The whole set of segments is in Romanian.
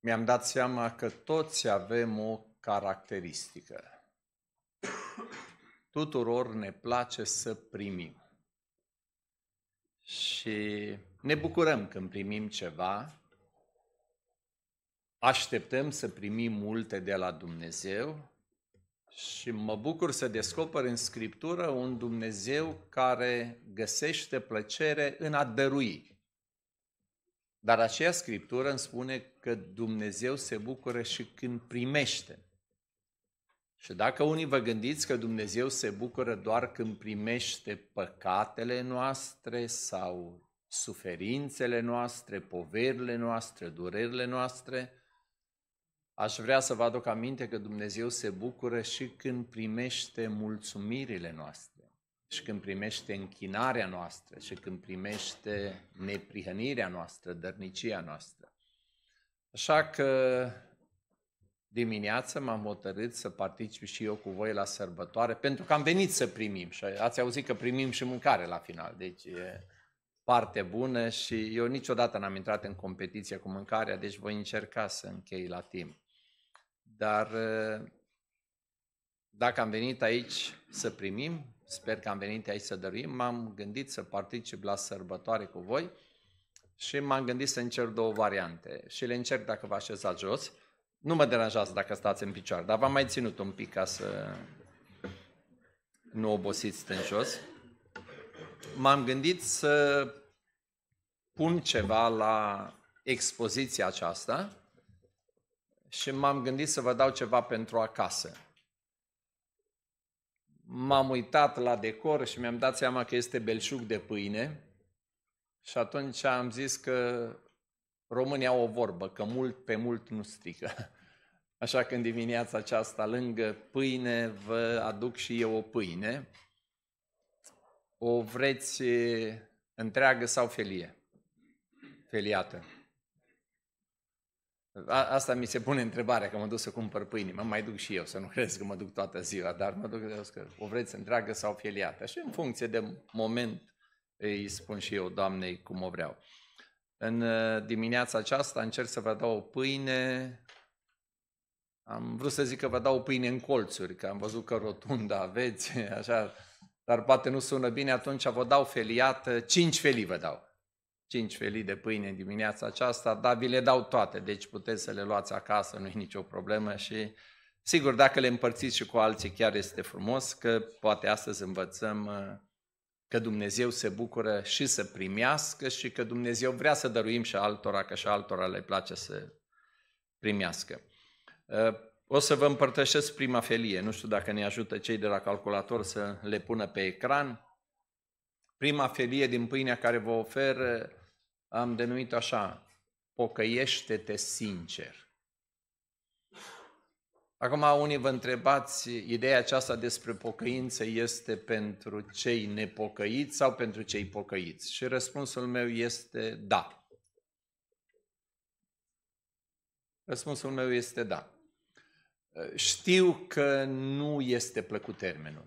mi-am dat seama că toți avem o caracteristică. Tuturor ne place să primim. Și ne bucurăm când primim ceva, așteptăm să primim multe de la Dumnezeu și mă bucur să descoper în Scriptură un Dumnezeu care găsește plăcere în a dărui. Dar aceea scriptură îmi spune că Dumnezeu se bucură și când primește. Și dacă unii vă gândiți că Dumnezeu se bucură doar când primește păcatele noastre sau suferințele noastre, poverile noastre, durerile noastre, aș vrea să vă aduc aminte că Dumnezeu se bucură și când primește mulțumirile noastre și când primește închinarea noastră și când primește neprihănirea noastră, dărnicia noastră. Așa că dimineață m-am hotărât să particip și eu cu voi la sărbătoare, pentru că am venit să primim și ați auzit că primim și mâncare la final, deci e parte bună și eu niciodată n-am intrat în competiție cu mâncarea, deci voi încerca să închei la timp. Dar eh, dacă am venit aici să primim, sper că am venit aici să dăruim, m-am gândit să particip la sărbătoare cu voi și m-am gândit să încerc două variante și le încerc dacă vă așezați jos. Nu mă deranjează dacă stați în picioare, dar v-am mai ținut un pic ca să nu obosiți în jos. M-am gândit să pun ceva la expoziția aceasta și m-am gândit să vă dau ceva pentru acasă m-am uitat la decor și mi-am dat seama că este belșug de pâine și atunci am zis că românii au o vorbă, că mult pe mult nu strică. Așa că în dimineața aceasta, lângă pâine, vă aduc și eu o pâine. O vreți eh, întreagă sau felie? Feliată. A, asta mi se pune întrebarea, că mă duc să cumpăr pâine. Mă mai duc și eu, să nu crezi că mă duc toată ziua, dar mă duc că o vreți întreagă sau fieliată. Și în funcție de moment îi spun și eu, Doamnei, cum o vreau. În uh, dimineața aceasta încerc să vă dau o pâine. Am vrut să zic că vă dau o pâine în colțuri, că am văzut că rotunda aveți, așa, dar poate nu sună bine, atunci vă dau feliată, cinci felii vă dau. 5 felii de pâine dimineața aceasta, dar vi le dau toate, deci puteți să le luați acasă, nu e nicio problemă și sigur, dacă le împărțiți și cu alții chiar este frumos, că poate astăzi învățăm uh, că Dumnezeu se bucură și să primească și că Dumnezeu vrea să dăruim și altora, că și altora le place să primească. Uh, o să vă împărtășesc prima felie, nu știu dacă ne ajută cei de la calculator să le pună pe ecran. Prima felie din pâinea care vă ofer am denumit așa, pocăiește-te sincer. Acum unii vă întrebați, ideea aceasta despre pocăință este pentru cei nepocăiți sau pentru cei pocăiți? Și răspunsul meu este da. Răspunsul meu este da. Știu că nu este plăcut termenul.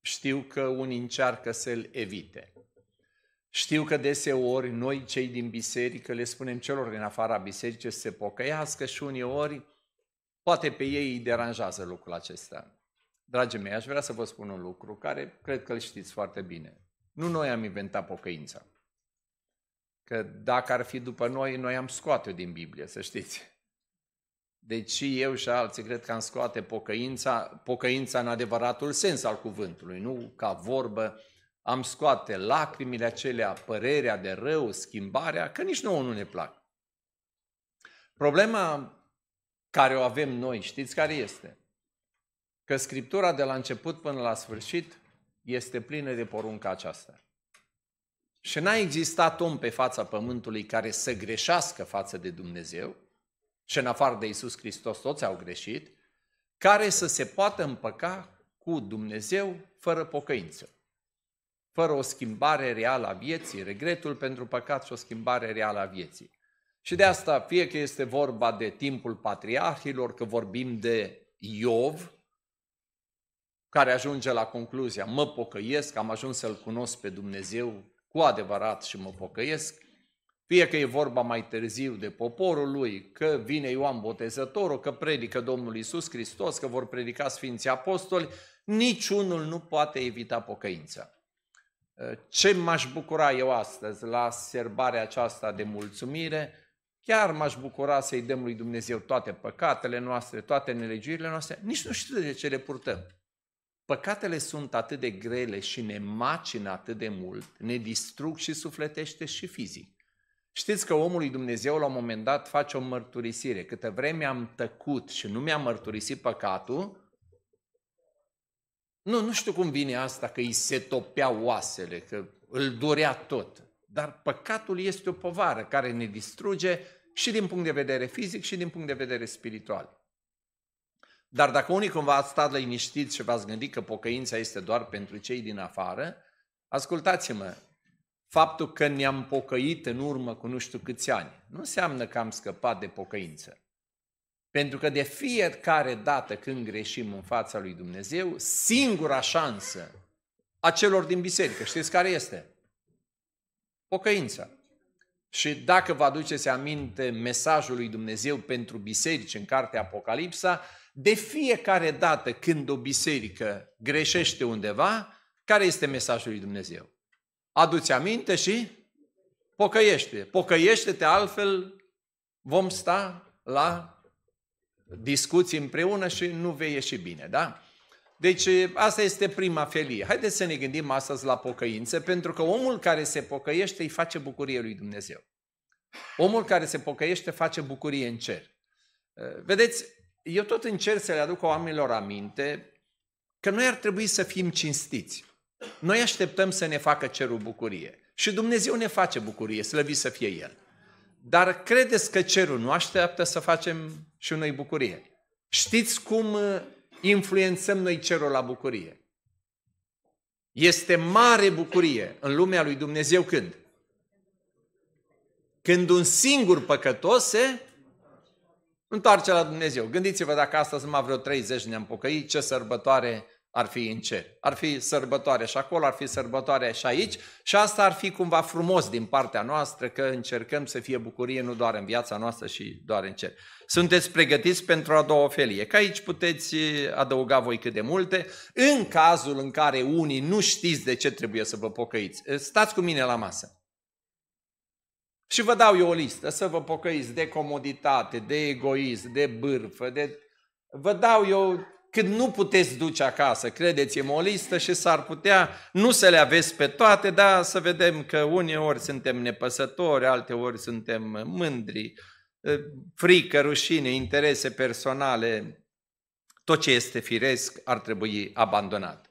Știu că unii încearcă să-l evite. Știu că deseori noi, cei din biserică, le spunem celor din afara bisericii să se pocăiască și ori, poate pe ei îi deranjează lucrul acesta. Dragii mei, aș vrea să vă spun un lucru care cred că îl știți foarte bine. Nu noi am inventat pocăința. Că dacă ar fi după noi, noi am scoate-o din Biblie, să știți. Deci și eu și alții cred că am scoate pocăința, pocăința în adevăratul sens al cuvântului, nu ca vorbă am scoate lacrimile acelea, părerea de rău, schimbarea, că nici nouă nu ne plac. Problema care o avem noi, știți care este? Că Scriptura de la început până la sfârșit este plină de porunca aceasta. Și n-a existat om pe fața pământului care să greșească față de Dumnezeu, și în afară de Isus Hristos toți au greșit, care să se poată împăca cu Dumnezeu fără pocăință fără o schimbare reală a vieții, regretul pentru păcat și o schimbare reală a vieții. Și de asta, fie că este vorba de timpul patriarhilor, că vorbim de Iov, care ajunge la concluzia, mă pocăiesc, am ajuns să-L cunosc pe Dumnezeu cu adevărat și mă pocăiesc, fie că e vorba mai târziu de poporul lui, că vine Ioan Botezătorul, că predică Domnul Isus Hristos, că vor predica Sfinții Apostoli, niciunul nu poate evita pocăința ce m-aș bucura eu astăzi la serbarea aceasta de mulțumire, chiar m-aș bucura să-i dăm lui Dumnezeu toate păcatele noastre, toate nelegiurile noastre, nici nu știu de ce le purtăm. Păcatele sunt atât de grele și ne macină atât de mult, ne distrug și sufletește și fizic. Știți că omul lui Dumnezeu la un moment dat face o mărturisire. Câte vreme am tăcut și nu mi-am mărturisit păcatul, nu, nu știu cum vine asta că îi se topea oasele, că îl durea tot. Dar păcatul este o povară care ne distruge și din punct de vedere fizic și din punct de vedere spiritual. Dar dacă unii cumva ați stat liniștiți și v-ați gândit că pocăința este doar pentru cei din afară, ascultați-mă, faptul că ne-am pocăit în urmă cu nu știu câți ani, nu înseamnă că am scăpat de pocăință. Pentru că de fiecare dată când greșim în fața lui Dumnezeu, singura șansă a celor din biserică, știți care este? Pocăința. Și dacă vă aduceți aminte mesajul lui Dumnezeu pentru biserici în cartea Apocalipsa, de fiecare dată când o biserică greșește undeva, care este mesajul lui Dumnezeu? Aduți aminte și pocăiește. Pocăiește-te, altfel vom sta la discuții împreună și nu vei ieși bine, da? Deci asta este prima felie. Haideți să ne gândim astăzi la pocăință, pentru că omul care se pocăiește îi face bucurie lui Dumnezeu. Omul care se pocăiește face bucurie în cer. Vedeți, eu tot încerc să le aduc oamenilor aminte că noi ar trebui să fim cinstiți. Noi așteptăm să ne facă cerul bucurie. Și Dumnezeu ne face bucurie, slăvit să fie El. Dar credeți că cerul nu așteaptă să facem și noi bucurie? Știți cum uh, influențăm noi cerul la bucurie? Este mare bucurie în lumea lui Dumnezeu când? Când un singur păcătos se întoarce la Dumnezeu. Gândiți-vă dacă astăzi mă vreo 30 ne-am pocăit, ce sărbătoare ar fi în cer. Ar fi sărbătoare și acolo, ar fi sărbătoare și aici și asta ar fi cumva frumos din partea noastră că încercăm să fie bucurie nu doar în viața noastră și doar în cer. Sunteți pregătiți pentru a doua felie. Că aici puteți eh, adăuga voi cât de multe în cazul în care unii nu știți de ce trebuie să vă pocăiți. Eh, stați cu mine la masă. Și vă dau eu o listă să vă pocăiți de comoditate, de egoism, de bârfă, de... Vă dau eu cât nu puteți duce acasă. Credeți-mă, o listă și s-ar putea nu să le aveți pe toate, dar să vedem că uneori suntem nepăsători, alteori suntem mândri, eh, frică, rușine, interese personale, tot ce este firesc ar trebui abandonat.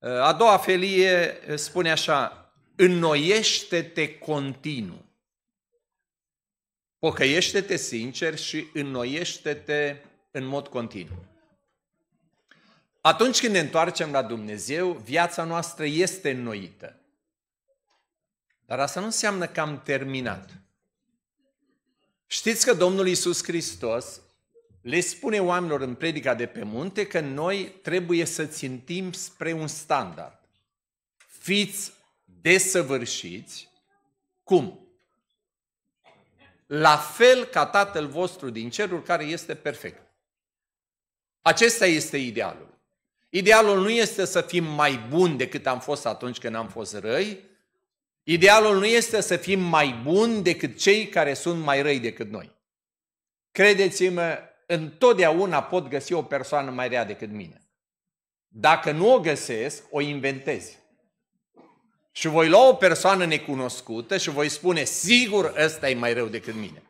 Eh, a doua felie eh, spune așa, înnoiește-te continuu. Pocăiește-te sincer și înnoiește-te în mod continuu. Atunci când ne întoarcem la Dumnezeu, viața noastră este înnoită. Dar asta nu înseamnă că am terminat. Știți că Domnul Isus Hristos le spune oamenilor în predica de pe munte că noi trebuie să țintim spre un standard. Fiți desăvârșiți. Cum? La fel ca Tatăl vostru din cerul care este perfect. Acesta este idealul. Idealul nu este să fim mai buni decât am fost atunci când am fost răi. Idealul nu este să fim mai buni decât cei care sunt mai răi decât noi. Credeți-mă, întotdeauna pot găsi o persoană mai rea decât mine. Dacă nu o găsesc, o inventez. Și voi lua o persoană necunoscută și voi spune, sigur ăsta e mai rău decât mine.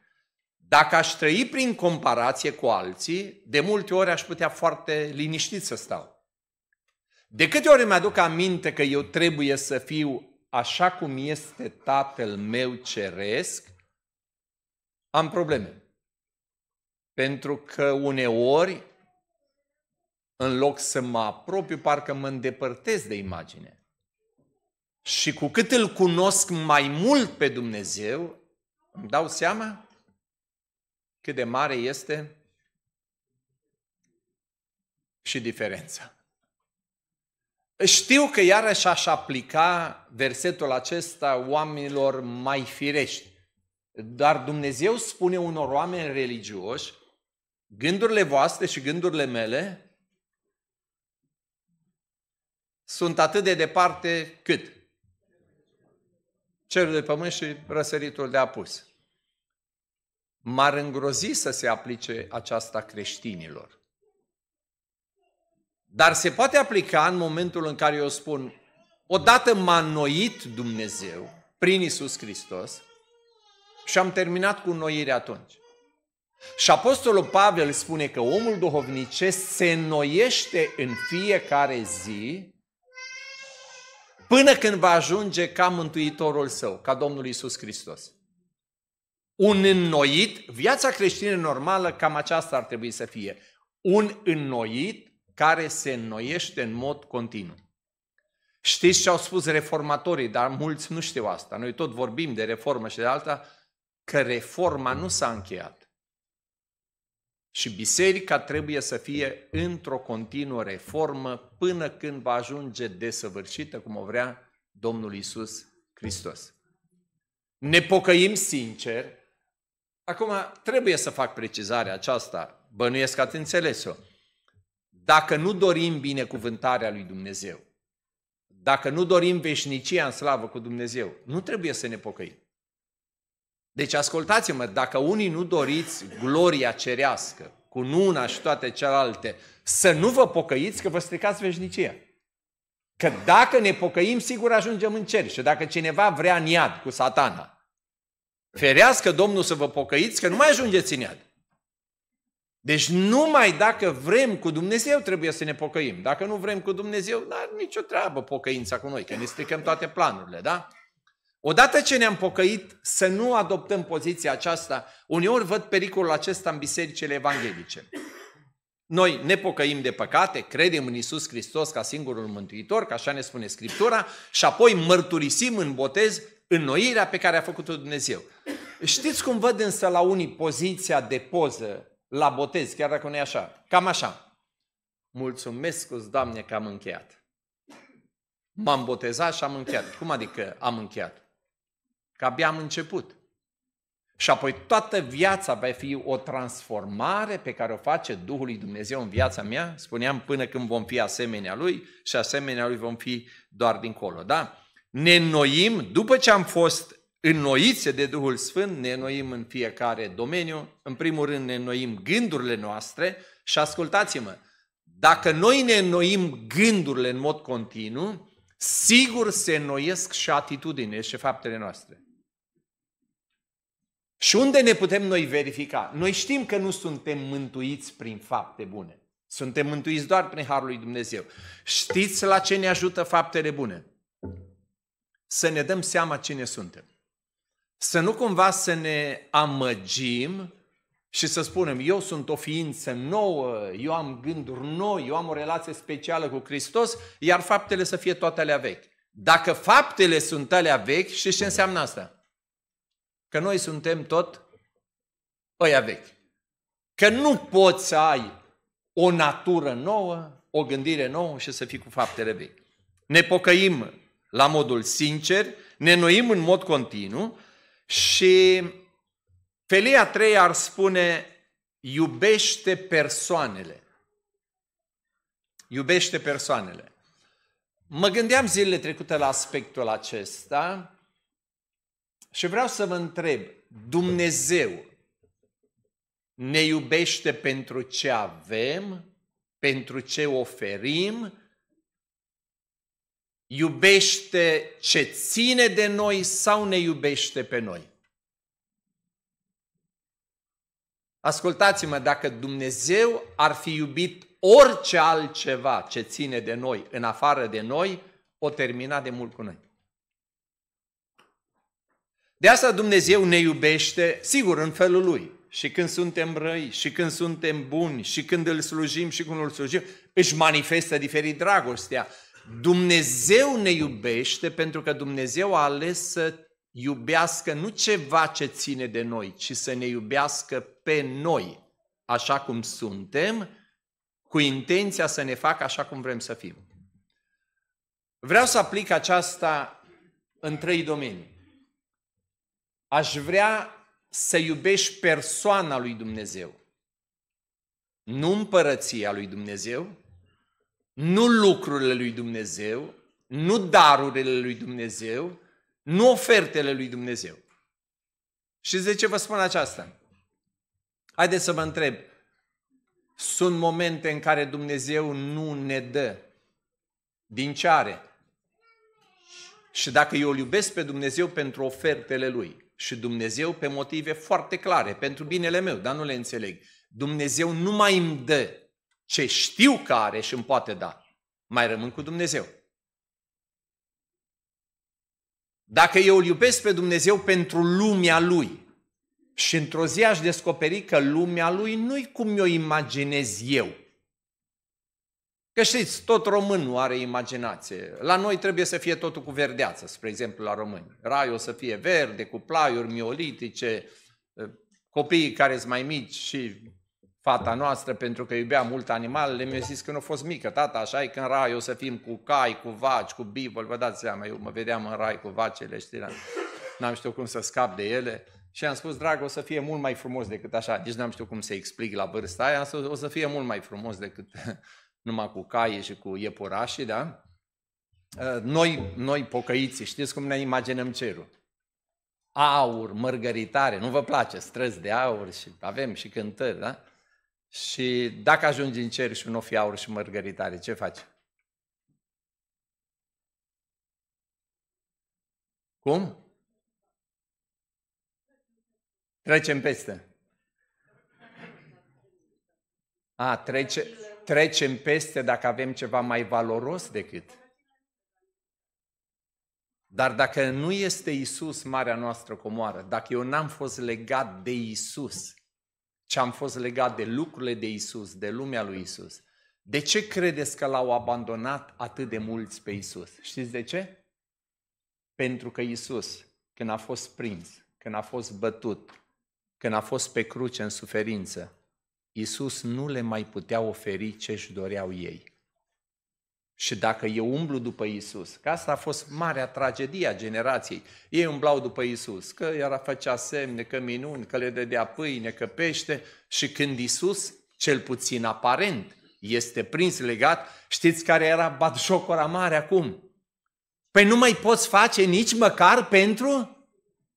Dacă aș trăi prin comparație cu alții, de multe ori aș putea foarte liniștit să stau. De câte ori îmi aduc aminte că eu trebuie să fiu așa cum este Tatăl meu ceresc, am probleme. Pentru că uneori, în loc să mă apropiu, parcă mă îndepărtez de imagine. Și cu cât îl cunosc mai mult pe Dumnezeu, îmi dau seama cât de mare este și diferența. Știu că iarăși aș aplica versetul acesta oamenilor mai firești. Dar Dumnezeu spune unor oameni religioși, gândurile voastre și gândurile mele sunt atât de departe cât cerul de pământ și răsăritul de apus. M-ar îngrozi să se aplice aceasta creștinilor. Dar se poate aplica în momentul în care eu spun, odată m-a noit Dumnezeu prin Isus Hristos și am terminat cu noirea atunci. Și Apostolul Pavel spune că omul duhovnicesc se noiește în fiecare zi până când va ajunge ca Mântuitorul său, ca Domnul Isus Hristos. Un înnoit, viața creștină normală, cam aceasta ar trebui să fie. Un înnoit care se înnoiește în mod continuu. Știți ce au spus reformatorii, dar mulți nu știu asta. Noi tot vorbim de reformă și de alta, că reforma nu s-a încheiat. Și biserica trebuie să fie într-o continuă reformă până când va ajunge desăvârșită, cum o vrea Domnul Isus Hristos. Ne pocăim sincer. Acum trebuie să fac precizarea aceasta, bănuiesc că ați înțeles-o. Dacă nu dorim binecuvântarea lui Dumnezeu, dacă nu dorim veșnicia în slavă cu Dumnezeu, nu trebuie să ne pocăim. Deci ascultați-mă, dacă unii nu doriți gloria cerească, cu una și toate celelalte, să nu vă pocăiți că vă stricați veșnicia. Că dacă ne pocăim, sigur ajungem în cer. Și dacă cineva vrea în iad cu satana, ferească Domnul să vă pocăiți că nu mai ajungeți în iad. Deci numai dacă vrem cu Dumnezeu trebuie să ne pocăim. Dacă nu vrem cu Dumnezeu, n-are nicio treabă pocăința cu noi, că ne stricăm toate planurile, da? Odată ce ne-am pocăit, să nu adoptăm poziția aceasta, uneori văd pericolul acesta în bisericile evanghelice. Noi ne pocăim de păcate, credem în Isus Hristos ca singurul mântuitor, ca așa ne spune Scriptura, și apoi mărturisim în botez înnoirea pe care a făcut-o Dumnezeu. Știți cum văd însă la unii poziția de poză la botez, chiar dacă nu e așa. Cam așa. Mulțumesc, Doamne, că am încheiat. M-am botezat și am încheiat. Cum adică am încheiat? Că abia am început. Și apoi toată viața va fi o transformare pe care o face Duhul lui Dumnezeu în viața mea, spuneam, până când vom fi asemenea Lui și asemenea Lui vom fi doar dincolo, da? Ne înnoim după ce am fost înnoițe de Duhul Sfânt, ne înnoim în fiecare domeniu. În primul rând ne înnoim gândurile noastre și ascultați-mă, dacă noi ne înnoim gândurile în mod continuu, sigur se înnoiesc și atitudinile și faptele noastre. Și unde ne putem noi verifica? Noi știm că nu suntem mântuiți prin fapte bune. Suntem mântuiți doar prin Harul lui Dumnezeu. Știți la ce ne ajută faptele bune? Să ne dăm seama cine suntem. Să nu cumva să ne amăgim și să spunem, eu sunt o ființă nouă, eu am gânduri noi, eu am o relație specială cu Hristos, iar faptele să fie toate alea vechi. Dacă faptele sunt alea vechi, și ce înseamnă asta? Că noi suntem tot ăia vechi. Că nu poți să ai o natură nouă, o gândire nouă și să fii cu faptele vechi. Ne pocăim la modul sincer, ne noim în mod continuu, și felia treia ar spune, iubește persoanele. Iubește persoanele. Mă gândeam zilele trecute la aspectul acesta și vreau să vă întreb, Dumnezeu ne iubește pentru ce avem, pentru ce oferim iubește ce ține de noi sau ne iubește pe noi. Ascultați-mă, dacă Dumnezeu ar fi iubit orice altceva ce ține de noi, în afară de noi, o termina de mult cu noi. De asta Dumnezeu ne iubește, sigur, în felul Lui. Și când suntem răi, și când suntem buni, și când îl slujim, și când îl slujim, își manifestă diferit dragostea. Dumnezeu ne iubește pentru că Dumnezeu a ales să iubească nu ceva ce ține de noi, ci să ne iubească pe noi, așa cum suntem, cu intenția să ne facă așa cum vrem să fim. Vreau să aplic aceasta în trei domenii. Aș vrea să iubești persoana lui Dumnezeu, nu împărăția lui Dumnezeu, nu lucrurile lui Dumnezeu, nu darurile lui Dumnezeu, nu ofertele lui Dumnezeu. Și de ce vă spun aceasta? Haideți să vă întreb. Sunt momente în care Dumnezeu nu ne dă din ce are. Și dacă eu îl iubesc pe Dumnezeu pentru ofertele Lui și Dumnezeu pe motive foarte clare, pentru binele meu, dar nu le înțeleg, Dumnezeu nu mai îmi dă ce știu că are și îmi poate da, mai rămân cu Dumnezeu. Dacă eu îl iubesc pe Dumnezeu pentru lumea Lui și într-o zi aș descoperi că lumea Lui nu-i cum eu imaginez eu, Că știți, tot românul are imaginație. La noi trebuie să fie totul cu verdeață, spre exemplu la români. Raiul să fie verde, cu plaiuri miolitice, copiii care sunt mai mici și fata noastră, pentru că iubea mult animalele, mi-a zis nu a fost mică, tata, așa e că în rai o să fim cu cai, cu vaci, cu bivol, vă dați seama, eu mă vedeam în rai cu vacele, știi, n-am știut cum să scap de ele. Și am spus, drag, o să fie mult mai frumos decât așa. Deci n-am știut cum să explic la vârsta aia, spus, o să fie mult mai frumos decât numai cu cai și cu iepurașii, da? Noi, noi pocăiții, știți cum ne imaginăm cerul? Aur, mărgăritare, nu vă place străzi de aur și avem și cântări, da? Și dacă ajungi în cer și nu fi aur și mărgăritare, ce faci? Cum? Trecem peste. A, trece, trecem peste dacă avem ceva mai valoros decât. Dar dacă nu este Isus marea noastră comoară, dacă eu n-am fost legat de Isus, ce am fost legat de lucrurile de Isus, de lumea lui Isus. De ce credeți că l-au abandonat atât de mulți pe Isus? Știți de ce? Pentru că Isus, când a fost prins, când a fost bătut, când a fost pe cruce în suferință, Isus nu le mai putea oferi ce își doreau ei. Și dacă eu umblu după Isus, că asta a fost marea tragedie a generației. Ei umblau după Isus, că era făcea semne, că minuni, că le dădea pâine, că pește și când Isus, cel puțin aparent, este prins legat, știți care era batjocora mare acum? Păi nu mai poți face nici măcar pentru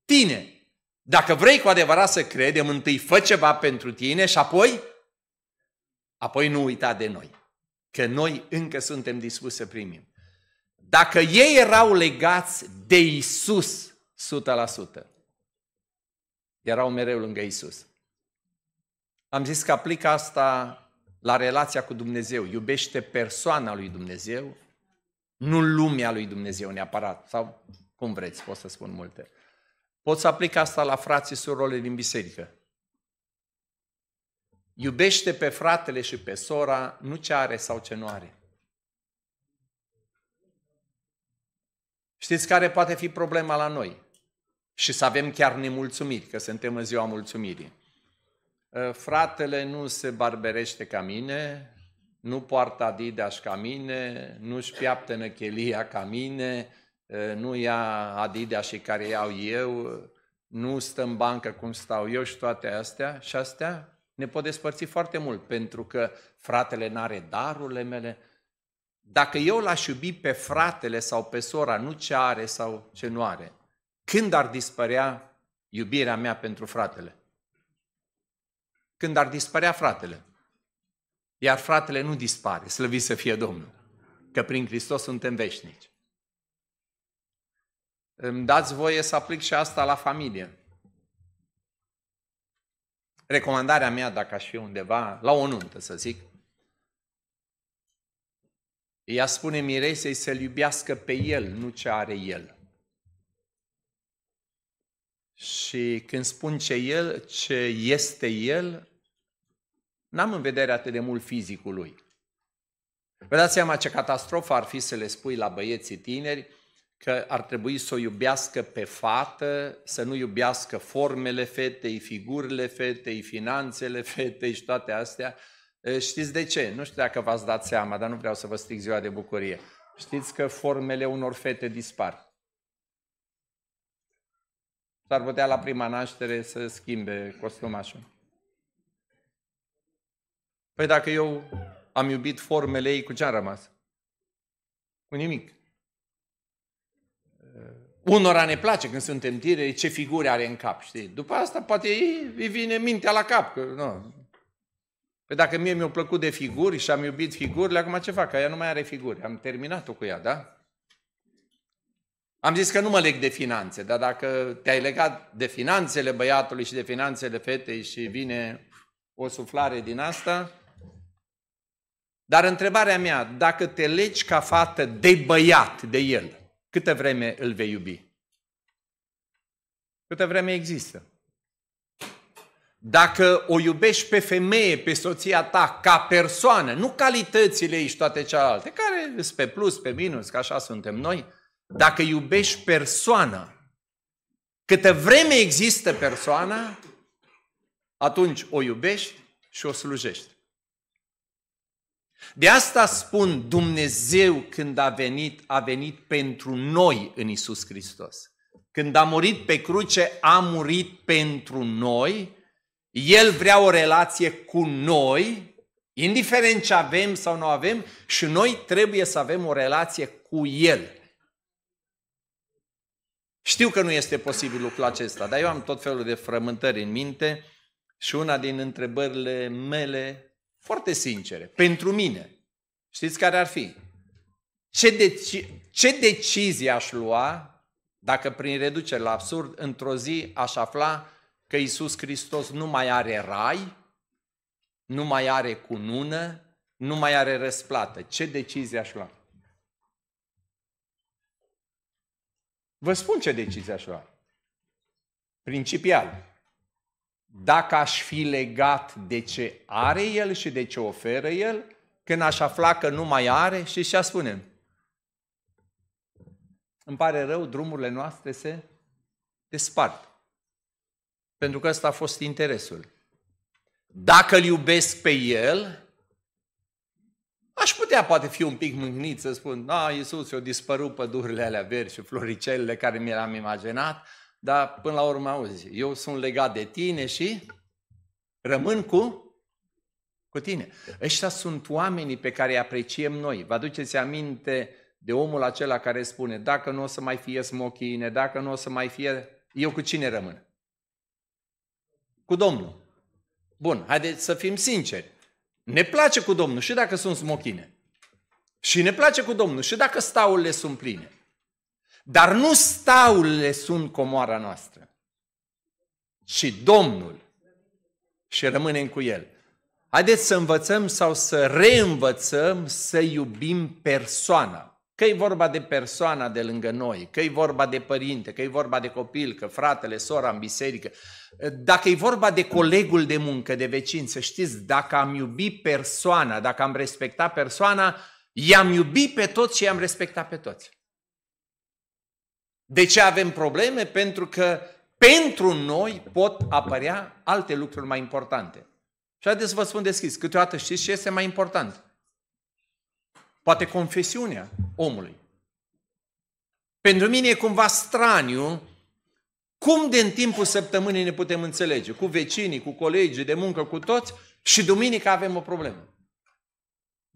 tine. Dacă vrei cu adevărat să credem, întâi fă ceva pentru tine și apoi, apoi nu uita de noi că noi încă suntem dispuși să primim. Dacă ei erau legați de Isus 100%, erau mereu lângă Isus. Am zis că aplic asta la relația cu Dumnezeu. Iubește persoana lui Dumnezeu, nu lumea lui Dumnezeu neapărat. Sau cum vreți, pot să spun multe. Pot să aplic asta la frații surorile din biserică. Iubește pe fratele și pe sora, nu ce are sau ce nu are. Știți care poate fi problema la noi? Și să avem chiar nemulțumiri, că suntem în ziua mulțumirii. Ă, fratele nu se barberește ca mine, nu poartă adideași ca mine, nu-și piaptă năchelia ca mine, ă, nu ia adideașii care iau eu, nu stă în bancă cum stau eu și toate astea și astea ne pot despărți foarte mult, pentru că fratele n-are darurile mele. Dacă eu l-aș iubi pe fratele sau pe sora, nu ce are sau ce nu are, când ar dispărea iubirea mea pentru fratele? Când ar dispărea fratele? Iar fratele nu dispare, slăvit să fie Domnul, că prin Hristos suntem veșnici. Îmi dați voie să aplic și asta la familie recomandarea mea, dacă aș fi undeva, la o nuntă, să zic, ea spune Miresei să-l iubească pe el, nu ce are el. Și când spun ce el, ce este el, n-am în vedere atât de mult fizicul lui. Vă dați seama ce catastrofă ar fi să le spui la băieții tineri, că ar trebui să o iubească pe fată, să nu iubească formele fetei, figurile fetei, finanțele fetei și toate astea. Știți de ce? Nu știu dacă v-ați dat seama, dar nu vreau să vă stric ziua de bucurie. Știți că formele unor fete dispar. S-ar putea la prima naștere să schimbe costumașul. Păi dacă eu am iubit formele ei, cu ce am rămas? Cu nimic unora ne place când suntem tineri ce figuri are în cap, știi? După asta poate îi vine mintea la cap, că nu. Păi dacă mie mi-au plăcut de figuri și am iubit figurile, acum ce fac? Ea nu mai are figuri. Am terminat-o cu ea, da? Am zis că nu mă leg de finanțe, dar dacă te-ai legat de finanțele băiatului și de finanțele fetei și vine o suflare din asta, dar întrebarea mea, dacă te legi ca fată de băiat, de el, câtă vreme îl vei iubi? Câtă vreme există. Dacă o iubești pe femeie, pe soția ta, ca persoană, nu calitățile ei și toate cealaltă, care sunt pe plus, pe minus, că așa suntem noi, dacă iubești persoana, câtă vreme există persoana, atunci o iubești și o slujești. De asta spun Dumnezeu când a venit, a venit pentru noi în Isus Hristos. Când a murit pe cruce, a murit pentru noi. El vrea o relație cu noi, indiferent ce avem sau nu avem, și noi trebuie să avem o relație cu El. Știu că nu este posibil lucrul acesta, dar eu am tot felul de frământări în minte și una din întrebările mele foarte sincere, pentru mine, știți care ar fi? Ce, deci, ce decizie aș lua dacă prin reducere la absurd, într-o zi aș afla că Isus Hristos nu mai are rai, nu mai are cunună, nu mai are răsplată. Ce decizie aș lua? Vă spun ce decizie aș lua. Principial dacă aș fi legat de ce are el și de ce oferă el, când aș afla că nu mai are, și ce spunem? Îmi pare rău, drumurile noastre se despart. Pentru că ăsta a fost interesul. Dacă îl iubesc pe el, aș putea poate fi un pic mâhnit să spun, da, Iisus, eu dispărut pădurile alea verzi și floricelele care mi le-am imaginat, dar până la urmă auzi, eu sunt legat de tine și rămân cu, cu tine. Ăștia sunt oamenii pe care îi apreciem noi. Vă aduceți aminte de omul acela care spune, dacă nu o să mai fie smochine, dacă nu o să mai fie... Eu cu cine rămân? Cu Domnul. Bun, haideți să fim sinceri. Ne place cu Domnul și dacă sunt smochine. Și ne place cu Domnul și dacă staulele sunt pline. Dar nu staurile sunt comoara noastră, ci Domnul. Și rămânem cu El. Haideți să învățăm sau să reînvățăm să iubim persoana. Că e vorba de persoana de lângă noi, că e vorba de părinte, că e vorba de copil, că fratele, sora în biserică. Dacă e vorba de colegul de muncă, de vecin, să știți, dacă am iubit persoana, dacă am respectat persoana, i-am iubit pe toți și i-am respectat pe toți. De ce avem probleme? Pentru că pentru noi pot apărea alte lucruri mai importante. Și haideți să vă spun deschis, câteodată știți ce este mai important? Poate confesiunea omului. Pentru mine e cumva straniu cum de în timpul săptămânii ne putem înțelege cu vecinii, cu colegii de muncă, cu toți și duminica avem o problemă.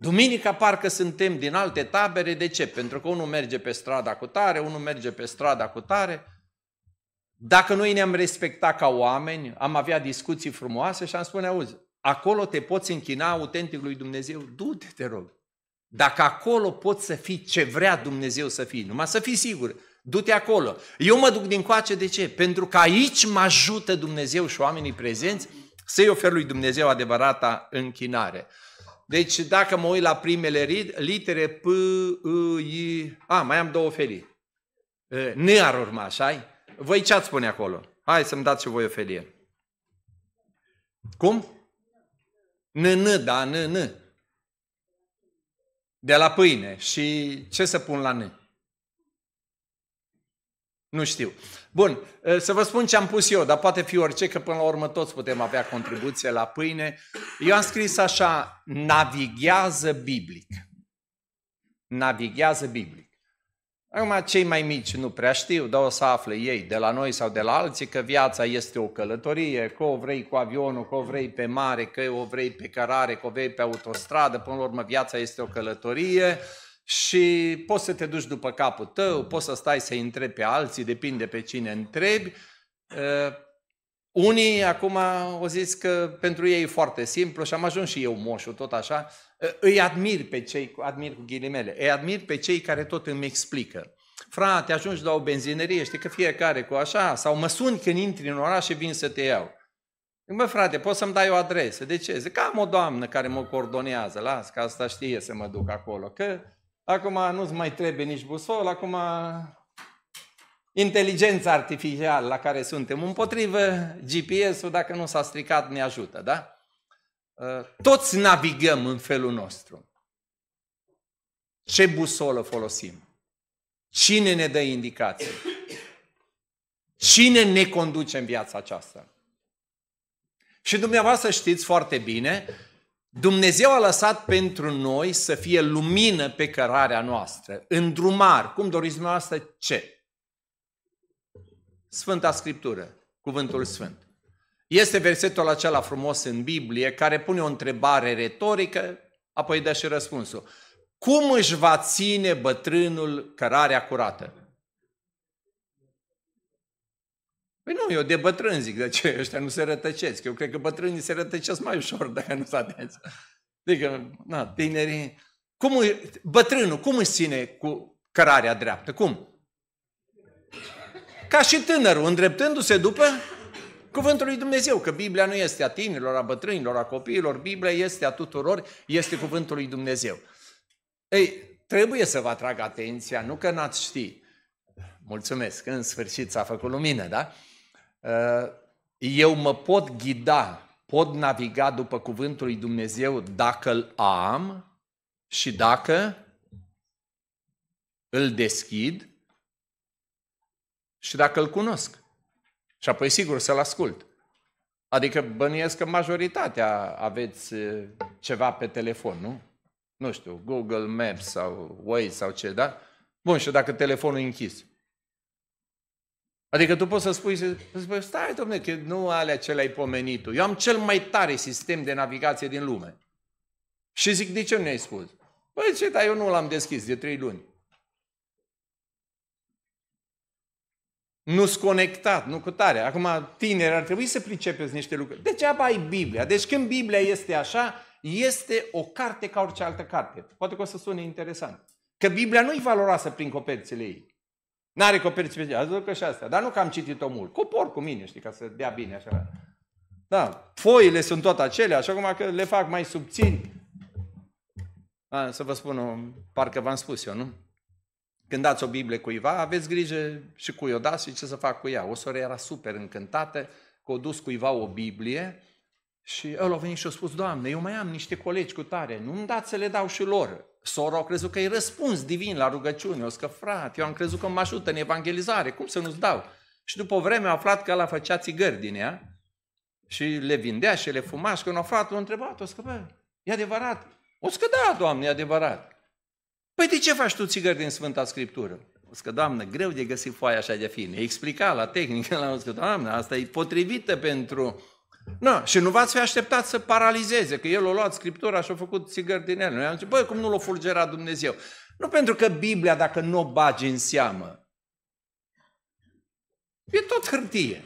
Duminica parcă suntem din alte tabere. De ce? Pentru că unul merge pe strada cu tare, unul merge pe strada cu tare. Dacă noi ne-am respectat ca oameni, am avea discuții frumoase și am spune, auzi, acolo te poți închina autentic lui Dumnezeu, du-te, te rog. Dacă acolo poți să fii ce vrea Dumnezeu să fii, numai să fii sigur, du-te acolo. Eu mă duc din coace, de ce? Pentru că aici mă ajută Dumnezeu și oamenii prezenți să-i ofer lui Dumnezeu adevărata închinare. Deci dacă mă uit la primele litere, P, I, I, a, mai am două felii. N ar urma, așa Voi ce ați spune acolo? Hai să-mi dați și voi o felie. Cum? N, N, da, N, N. De la pâine. Și ce să pun la N? Nu știu. Bun, eh, să vă spun ce am pus eu, dar poate fi orice, că până la urmă toți putem avea contribuție la pâine. Eu am scris așa, navighează biblic. Navighează biblic. Acum, cei mai mici nu prea știu, dar o să afle ei de la noi sau de la alții că viața este o călătorie, că o vrei cu avionul, că o vrei pe mare, că o vrei pe cărare, că o vrei pe autostradă, până la urmă viața este o călătorie și poți să te duci după capul tău, poți să stai să întrebi pe alții, depinde pe cine întrebi. Uh, unii acum au zis că pentru ei e foarte simplu și am ajuns și eu moșul, tot așa. Uh, îi admir pe cei, admir cu ghilimele, îi admir pe cei care tot îmi explică. Frate, ajungi la o benzinărie, știi că fiecare cu așa, sau mă sun când intri în oraș și vin să te iau. Mă, frate, poți să-mi dai o adresă. De ce? Zic, am o doamnă care mă coordonează. Las, că asta știe să mă duc acolo. Că Acum nu-ți mai trebuie nici busol, acum inteligența artificială la care suntem împotrivă, GPS-ul dacă nu s-a stricat ne ajută, da? Uh, toți navigăm în felul nostru. Ce busolă folosim? Cine ne dă indicații? Cine ne conduce în viața aceasta? Și dumneavoastră știți foarte bine Dumnezeu a lăsat pentru noi să fie lumină pe cărarea noastră, îndrumar, cum doriți dumneavoastră, ce? Sfânta Scriptură, Cuvântul Sfânt. Este versetul acela frumos în Biblie care pune o întrebare retorică, apoi dă și răspunsul. Cum își va ține bătrânul cărarea curată? Păi nu, eu de bătrân zic, de ce ăștia nu se rătăcesc? Eu cred că bătrânii se rătăcesc mai ușor dacă nu sadează. Adică, na, tinerii... Cum îi, bătrânul, cum își ține cu cărarea dreaptă? Cum? Ca și tânărul, îndreptându-se după cuvântul lui Dumnezeu, că Biblia nu este a tinerilor, a bătrânilor, a copiilor, Biblia este a tuturor, este cuvântul lui Dumnezeu. Ei, trebuie să vă atrag atenția, nu că n-ați ști. Mulțumesc, în sfârșit s-a făcut lumină, da? Uh, eu mă pot ghida, pot naviga după cuvântul lui Dumnezeu dacă îl am și dacă îl deschid și dacă îl cunosc. Și apoi, sigur, să-l ascult. Adică bănuiesc că majoritatea aveți uh, ceva pe telefon, nu? Nu știu, Google Maps sau Waze sau ce, da? Bun, și dacă telefonul e închis. Adică tu poți să spui, să spui stai domne, că nu alea ce le-ai pomenit tu. Eu am cel mai tare sistem de navigație din lume. Și zic, de ce nu ai spus? Păi ce, dar eu nu l-am deschis de trei luni. nu-s conectat, nu cu tare. Acum, tineri, ar trebui să pricepeți niște lucruri. De ce ai Biblia. Deci când Biblia este așa, este o carte ca orice altă carte. Poate că o să sune interesant. Că Biblia nu-i valoroasă prin coperțele ei. N-are coperiți pe zi. Ați că și astea. Dar nu că am citit-o mult. Cu cu mine, știi, ca să dea bine așa. Da, foile sunt tot acelea, așa cum că le fac mai subțini. A, să vă spun, parcă v-am spus eu, nu? Când dați o Biblie cuiva, aveți grijă și cu o dați și ce să fac cu ea. O soră era super încântată că o dus cuiva o Biblie și el a venit și a spus, Doamne, eu mai am niște colegi cu tare, nu-mi dați să le dau și lor. Sora a crezut că e răspuns divin la rugăciune. O să frate, eu am crezut că mă ajută în evangelizare, cum să nu-ți dau? Și după o vreme a aflat că la făcea țigări din ea și le vindea și le fuma și când a aflat, l-a întrebat, o să bă, e adevărat? O să da, Doamne, e adevărat. Păi de ce faci tu țigări din Sfânta Scriptură? O să Doamne, greu de găsit foaia așa de fină. E explicat la tehnică, la o să Doamne, asta e potrivită pentru Na, și nu v-ați fi așteptat să paralizeze, că el a luat Scriptura și a făcut țigări din el. Noi am zis, băi, cum nu l-a fulgerat Dumnezeu? Nu pentru că Biblia, dacă nu o bagi în seamă, e tot hârtie.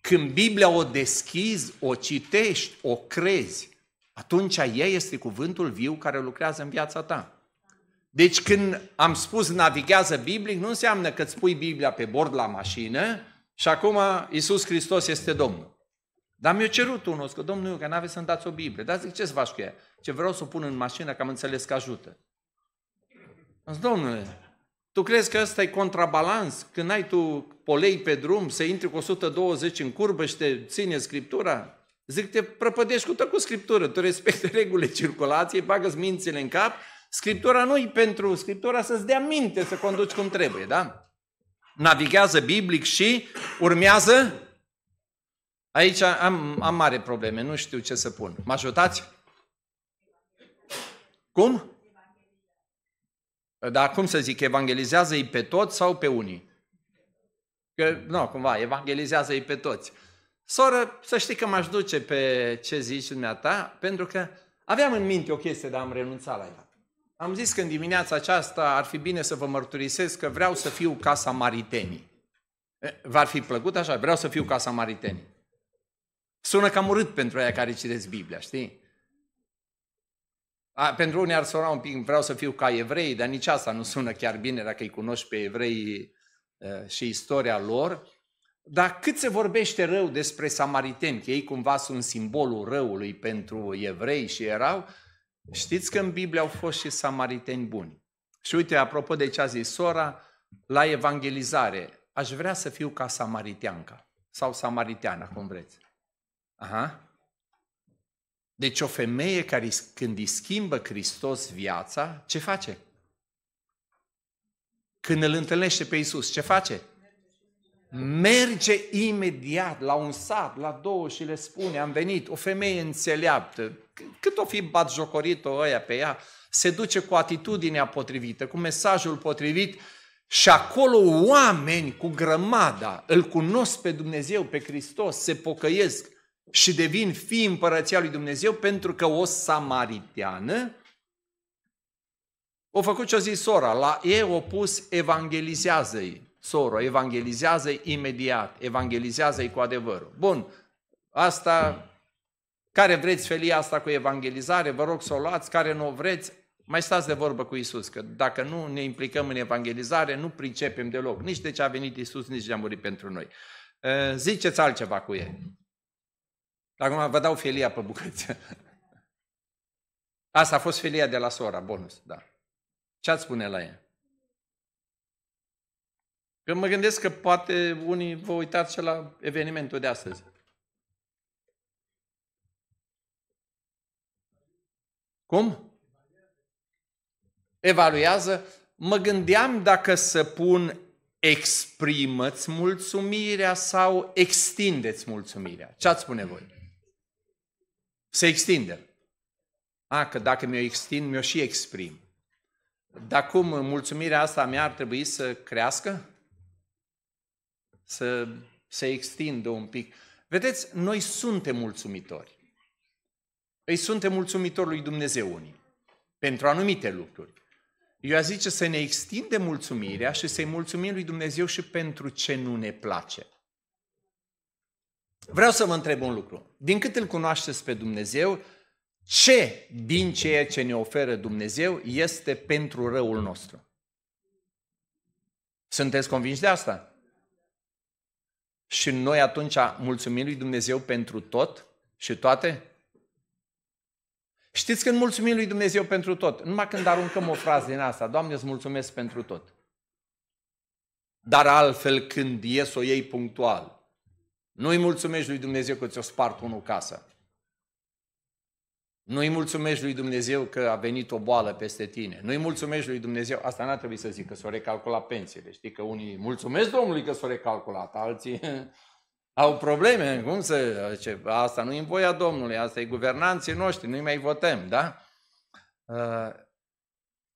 Când Biblia o deschizi, o citești, o crezi, atunci ea este cuvântul viu care lucrează în viața ta. Deci când am spus navighează biblic, nu înseamnă că îți pui Biblia pe bord la mașină și acum Iisus Hristos este Domnul. Dar mi-a cerut unul, că domnul Iuca, n-aveți să-mi dați o Biblie. Dar zic, ce să faci cu ea? Ce vreau să o pun în mașină, că am înțeles că ajută. Am zis, domnule, tu crezi că ăsta e contrabalans? Când ai tu polei pe drum, să intri cu 120 în curbă și te ține Scriptura? Zic, te prăpădești cu tot cu Scriptură, tu respecti regulile circulației, bagă mințile în cap, Scriptura nu-i pentru Scriptura să-ți dea minte să conduci cum trebuie, da? Navighează biblic și urmează Aici am, am mare probleme, nu știu ce să pun. Mă ajutați? Cum? Dar cum să zic, evangelizează-i pe toți sau pe unii? Că, nu, cumva, evangelizează-i pe toți. Soră, să știi că m-aș duce pe ce zici dumneata, pentru că aveam în minte o chestie, dar am renunțat la ea. Am zis că în dimineața aceasta ar fi bine să vă mărturisesc că vreau să fiu ca samaritenii. V-ar fi plăcut așa? Vreau să fiu ca samaritenii. Sună cam urât pentru aia care citesc Biblia, știi? A, pentru unii ar suna un pic, vreau să fiu ca evrei, dar nici asta nu sună chiar bine dacă îi cunoști pe evrei și istoria lor. Dar cât se vorbește rău despre samariteni, că ei cumva sunt simbolul răului pentru evrei și erau, știți că în Biblie au fost și samariteni buni. Și uite, apropo de ce a zis sora, la evangelizare, aș vrea să fiu ca samariteanca sau samariteana, cum vreți. Aha. Deci o femeie care când îi schimbă Hristos viața, ce face? Când îl întâlnește pe Isus, ce face? Merge imediat la un sat, la două și le spune, am venit, o femeie înțeleaptă, cât o fi batjocorit-o ăia pe ea, se duce cu atitudinea potrivită, cu mesajul potrivit și acolo oameni cu grămada îl cunosc pe Dumnezeu, pe Hristos, se pocăiesc, și devin fii împărăția lui Dumnezeu pentru că o samariteană o făcut ce-o zis sora, la e opus evangelizează-i. Soro, evangelizează-i imediat, evangelizează-i cu adevărul. Bun, asta, care vreți felia asta cu evangelizare, vă rog să o luați, care nu o vreți, mai stați de vorbă cu Isus, că dacă nu ne implicăm în evangelizare, nu pricepem deloc, nici de ce a venit Isus, nici de a murit pentru noi. Ziceți altceva cu ei. Acum vă dau felia pe bucăți. Asta a fost felia de la sora, bonus, da. Ce ați spune la ea? Că mă gândesc că poate unii vă uitați și la evenimentul de astăzi. Cum? Evaluează. Mă gândeam dacă să pun exprimăți mulțumirea sau extindeți mulțumirea. Ce ați spune voi? Se extinde. A, că dacă mi-o extind, mi-o și exprim. Dar cum mulțumirea asta mea ar trebui să crească? Să se extindă un pic. Vedeți, noi suntem mulțumitori. Îi suntem mulțumitori lui Dumnezeu unii, pentru anumite lucruri. Eu a zice să ne extindem mulțumirea și să-i mulțumim lui Dumnezeu și pentru ce nu ne place. Vreau să vă întreb un lucru. Din cât îl cunoașteți pe Dumnezeu, ce din ceea ce ne oferă Dumnezeu este pentru răul nostru? Sunteți convinși de asta? Și noi atunci mulțumim lui Dumnezeu pentru tot și toate? Știți când mulțumim lui Dumnezeu pentru tot? Numai când aruncăm o frază din asta, Doamne, îți mulțumesc pentru tot. Dar altfel când ies o ei punctual, nu-i mulțumești lui Dumnezeu că ți-o spart unul casă. Nu-i mulțumești lui Dumnezeu că a venit o boală peste tine. Nu-i mulțumești lui Dumnezeu, asta n-ar trebui să zic, că s-o recalculat pensiile. Știi că unii mulțumesc Domnului că s-o recalculat, alții au probleme. Cum să ce, asta nu-i în voia Domnului, asta e guvernanții noștri, nu-i mai votăm, da? Uh,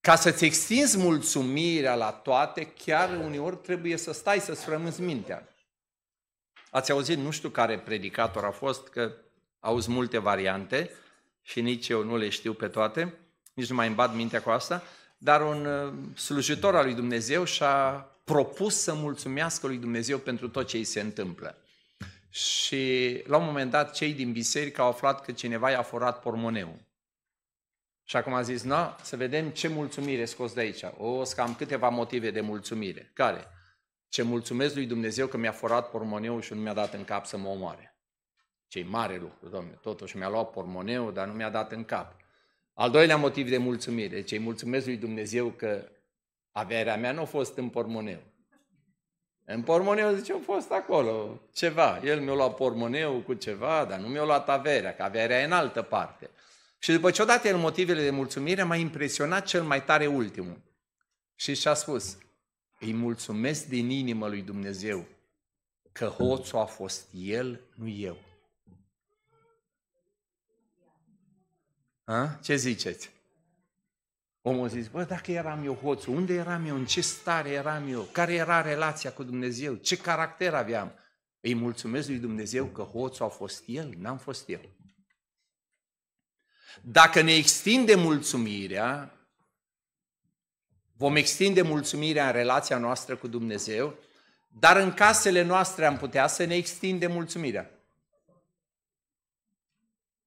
ca să-ți extinzi mulțumirea la toate, chiar uneori trebuie să stai să-ți mintea. Ați auzit, nu știu care predicator a fost, că auzi multe variante și nici eu nu le știu pe toate, nici nu mai îmi bat mintea cu asta, dar un uh, slujitor al lui Dumnezeu și-a propus să mulțumească lui Dumnezeu pentru tot ce îi se întâmplă. Și la un moment dat cei din biserică au aflat că cineva i-a furat pormoneu. Și acum a zis, na, să vedem ce mulțumire scos de aici. O, să am câteva motive de mulțumire. Care? ce mulțumesc lui Dumnezeu că mi-a forat pormoneu și nu mi-a dat în cap să mă omoare. ce mare lucru, domnule. Totuși mi-a luat pormoneu, dar nu mi-a dat în cap. Al doilea motiv de mulțumire, ce mulțumesc lui Dumnezeu că averea mea nu a fost în pormoneu. În pormoneu, zice, a fost acolo ceva. El mi-a luat pormoneu cu ceva, dar nu mi-a luat averea, că averea e în altă parte. Și după ce odată el motivele de mulțumire, m-a impresionat cel mai tare ultimul. Și și-a spus, îi mulțumesc din inimă lui Dumnezeu că hoțul a fost el, nu eu. A? Ce ziceți? Omul zice, bă, dacă eram eu hoțul, unde eram eu, în ce stare eram eu, care era relația cu Dumnezeu, ce caracter aveam? Îi mulțumesc lui Dumnezeu că hoțul a fost el, n-am fost eu. Dacă ne extinde mulțumirea, Vom extinde mulțumirea în relația noastră cu Dumnezeu, dar în casele noastre am putea să ne extindem mulțumirea.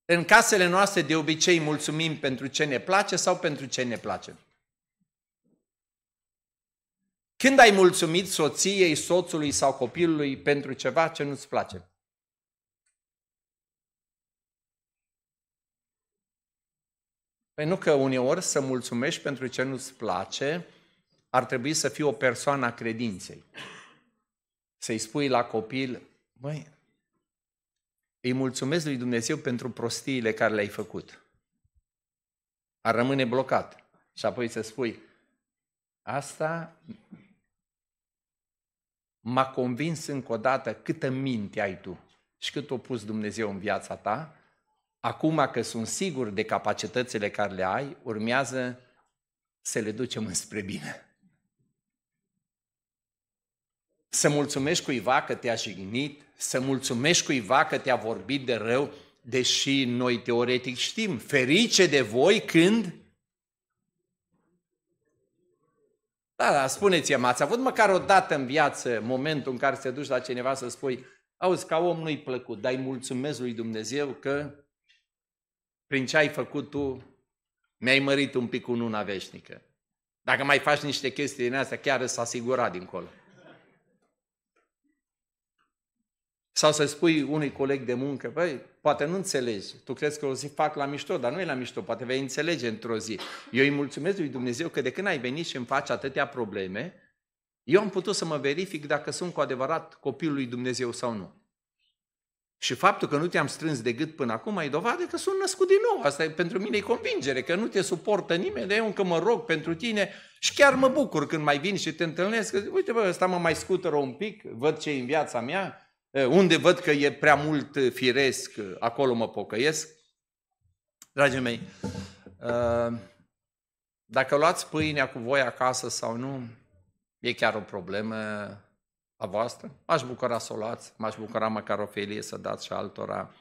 În casele noastre de obicei mulțumim pentru ce ne place sau pentru ce ne place. Când ai mulțumit soției, soțului sau copilului pentru ceva ce nu-ți place? Păi nu că uneori să mulțumești pentru ce nu-ți place ar trebui să fii o persoană a credinței. Să-i spui la copil, măi, îi mulțumesc lui Dumnezeu pentru prostiile care le-ai făcut. Ar rămâne blocat. Și apoi să spui, asta m-a convins încă o dată câtă minte ai tu și cât o pus Dumnezeu în viața ta Acum că sunt sigur de capacitățile care le ai, urmează să le ducem înspre bine. Să mulțumești cuiva că te-a jignit, să mulțumești cuiva că te-a vorbit de rău, deși noi teoretic știm, ferice de voi când... Da, da, spuneți-mi, ați avut măcar o dată în viață momentul în care te duci la cineva să spui auzi, ca om nu-i plăcut, dar îi mulțumesc lui Dumnezeu că prin ce ai făcut tu, mi-ai mărit un pic în una veșnică. Dacă mai faci niște chestii din astea, chiar s-a asigurat dincolo. Sau să spui unui coleg de muncă, băi, poate nu înțelegi, tu crezi că o zi fac la mișto, dar nu e la mișto, poate vei înțelege într-o zi. Eu îi mulțumesc lui Dumnezeu că de când ai venit și îmi faci atâtea probleme, eu am putut să mă verific dacă sunt cu adevărat copilul lui Dumnezeu sau nu. Și faptul că nu te-am strâns de gât până acum e dovadă că sunt născut din nou. Asta e, pentru mine e convingere, că nu te suportă nimeni, de eu încă mă rog pentru tine și chiar mă bucur când mai vin și te întâlnesc. Că zic, uite bă, ăsta mă mai scutură un pic, văd ce e în viața mea, unde văd că e prea mult firesc, acolo mă pocăiesc. Dragii mei, dacă luați pâinea cu voi acasă sau nu, e chiar o problemă a voastră? M-aș bucura să o luați, m-aș bucura măcar o felie să dați și altora.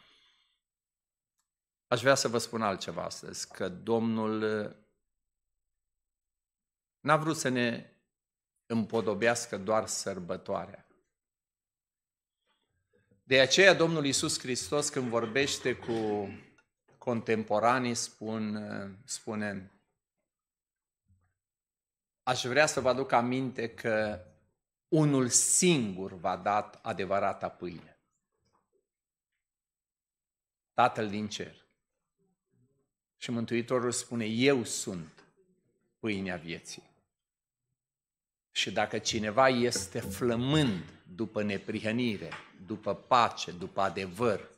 Aș vrea să vă spun altceva astăzi, că Domnul uh, n-a vrut să ne împodobească doar sărbătoarea. De aceea Domnul Iisus Hristos când vorbește cu contemporanii spun, uh, spune aș vrea să vă aduc aminte că unul singur v-a dat adevărata pâine. Tatăl din cer. Și Mântuitorul spune, eu sunt pâinea vieții. Și dacă cineva este flămând după neprihănire, după pace, după adevăr,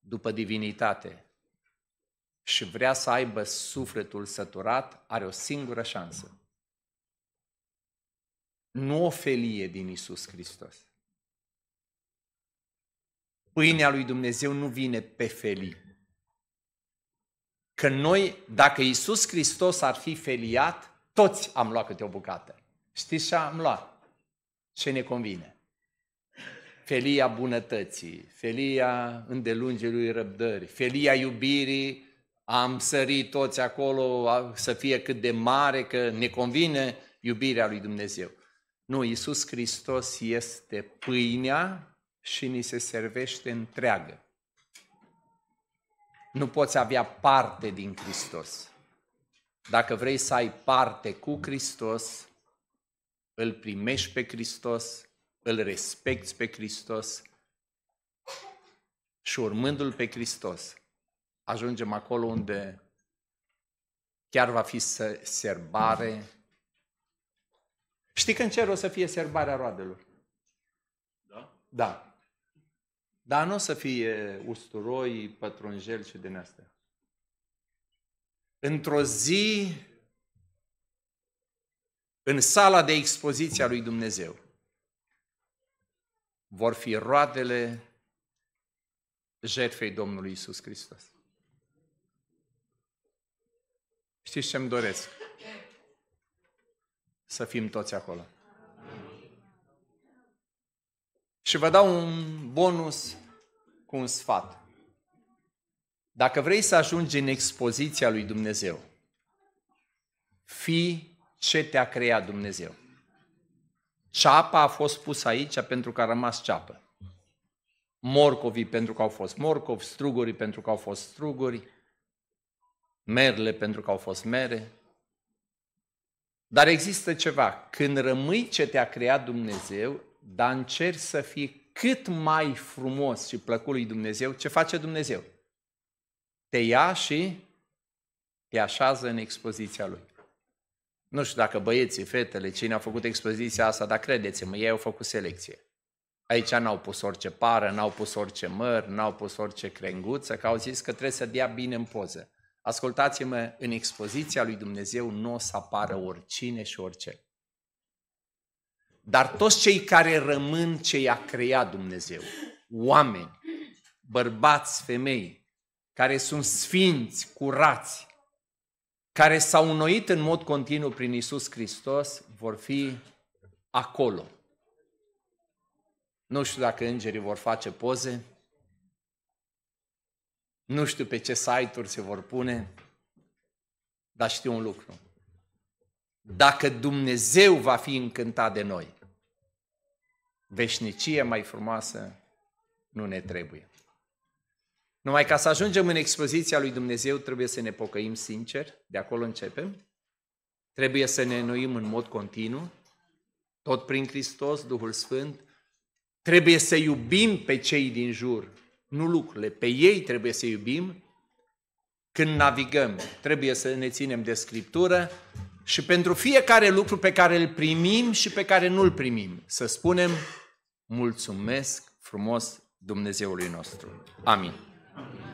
după divinitate și vrea să aibă sufletul săturat, are o singură șansă nu o felie din Isus Hristos. Pâinea lui Dumnezeu nu vine pe felii. Că noi, dacă Isus Hristos ar fi feliat, toți am luat câte o bucată. Știți ce am luat? Ce ne convine? Felia bunătății, felia îndelungelui răbdări, felia iubirii, am sărit toți acolo să fie cât de mare că ne convine iubirea lui Dumnezeu. Nu, Iisus Hristos este pâinea și ni se servește întreagă. Nu poți avea parte din Hristos. Dacă vrei să ai parte cu Hristos, îl primești pe Hristos, îl respecti pe Hristos și urmându-L pe Hristos, ajungem acolo unde chiar va fi sărbare, Știi că în cer o să fie serbarea roadelor? Da? Da. Dar nu o să fie usturoi, pătrunjel și din astea. Într-o zi, în sala de expoziție a lui Dumnezeu, vor fi roadele jertfei Domnului Isus Hristos. Știți ce îmi doresc? să fim toți acolo. Și vă dau un bonus cu un sfat. Dacă vrei să ajungi în expoziția lui Dumnezeu, fii ce te-a creat Dumnezeu. Ceapa a fost pusă aici pentru că a rămas ceapă. Morcovii pentru că au fost morcovi, strugurii pentru că au fost struguri, merle pentru că au fost mere, dar există ceva. Când rămâi ce te-a creat Dumnezeu, dar încerci să fii cât mai frumos și plăcut lui Dumnezeu, ce face Dumnezeu? Te ia și te așează în expoziția lui. Nu știu dacă băieții, fetele, cine a făcut expoziția asta, dar credeți-mă, ei au făcut selecție. Aici n-au pus orice pară, n-au pus orice măr, n-au pus orice crenguță, că au zis că trebuie să dea bine în poză. Ascultați-mă, în expoziția lui Dumnezeu nu o să apară oricine și orice. Dar toți cei care rămân ce i-a creat Dumnezeu, oameni, bărbați, femei, care sunt sfinți, curați, care s-au înnoit în mod continuu prin Isus Hristos, vor fi acolo. Nu știu dacă îngerii vor face poze, nu știu pe ce site-uri se vor pune, dar știu un lucru. Dacă Dumnezeu va fi încântat de noi, veșnicie mai frumoasă nu ne trebuie. Numai ca să ajungem în expoziția lui Dumnezeu, trebuie să ne pocăim sincer, de acolo începem. Trebuie să ne înnoim în mod continuu, tot prin Hristos, Duhul Sfânt. Trebuie să iubim pe cei din jur, nu lucrurile. Pe ei trebuie să iubim când navigăm. Trebuie să ne ținem de Scriptură și pentru fiecare lucru pe care îl primim și pe care nu îl primim, să spunem mulțumesc frumos Dumnezeului nostru. Amin. Amin.